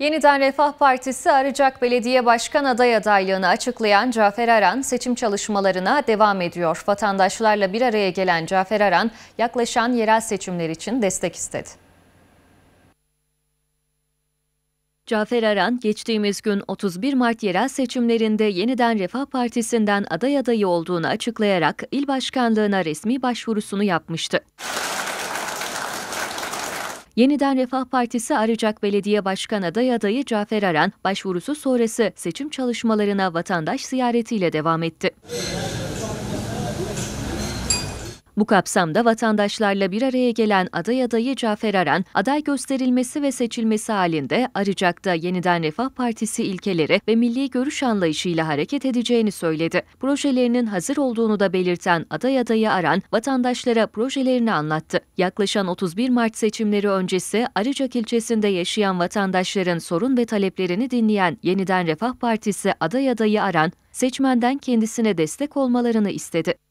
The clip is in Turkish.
Yeniden Refah Partisi Arıcak Belediye Başkan aday adaylığını açıklayan Cafer Aran seçim çalışmalarına devam ediyor. Vatandaşlarla bir araya gelen Cafer Aran yaklaşan yerel seçimler için destek istedi. Cafer Aran geçtiğimiz gün 31 Mart yerel seçimlerinde yeniden Refah Partisi'nden aday adayı olduğunu açıklayarak il başkanlığına resmi başvurusunu yapmıştı. Yeniden Refah Partisi arayacak belediye başkan aday adayı Cafer Aran başvurusu sonrası seçim çalışmalarına vatandaş ziyaretiyle devam etti. Bu kapsamda vatandaşlarla bir araya gelen aday adayı Cafer Aran, aday gösterilmesi ve seçilmesi halinde Arıcak'ta yeniden Refah Partisi ilkeleri ve milli görüş anlayışıyla hareket edeceğini söyledi. Projelerinin hazır olduğunu da belirten aday adayı Aran, vatandaşlara projelerini anlattı. Yaklaşan 31 Mart seçimleri öncesi Arıcak ilçesinde yaşayan vatandaşların sorun ve taleplerini dinleyen Yeniden Refah Partisi aday adayı Aran, seçmenden kendisine destek olmalarını istedi.